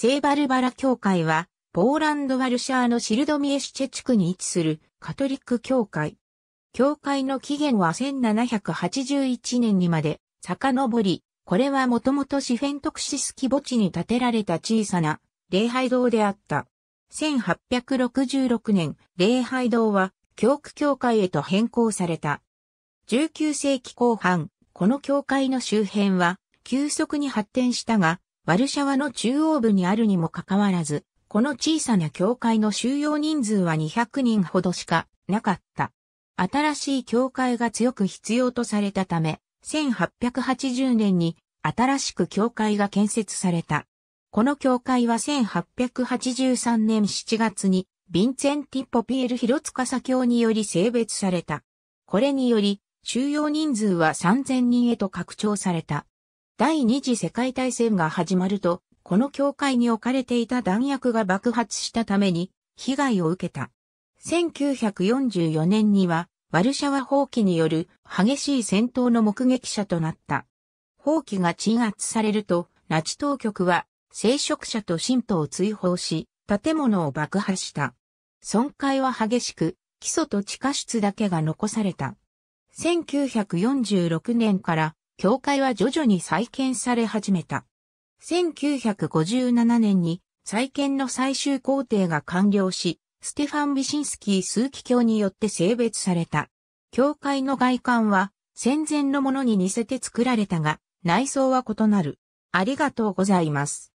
聖バルバラ教会は、ポーランド・ワルシャーのシルドミエシチェ地区に位置するカトリック教会。教会の起源は1781年にまで遡り、これはもともとシフェントクシスキ墓地に建てられた小さな礼拝堂であった。1866年、礼拝堂は教区教会へと変更された。19世紀後半、この教会の周辺は急速に発展したが、ワルシャワの中央部にあるにもかかわらず、この小さな教会の収容人数は200人ほどしかなかった。新しい教会が強く必要とされたため、1880年に新しく教会が建設された。この教会は1883年7月にヴィンツェンティ・ポピエル・ヒロツカサ教により性別された。これにより収容人数は3000人へと拡張された。第二次世界大戦が始まると、この教会に置かれていた弾薬が爆発したために被害を受けた。1944年には、ワルシャワ放棄による激しい戦闘の目撃者となった。放棄が鎮圧されると、ナチ当局は、聖職者と信徒を追放し、建物を爆破した。損壊は激しく、基礎と地下室だけが残された。1946年から教会は徐々に再建され始めた。1957年に再建の最終工程が完了し、ステファン・ビシンスキー数奇教によって性別された。教会の外観は戦前のものに似せて作られたが、内装は異なる。ありがとうございます。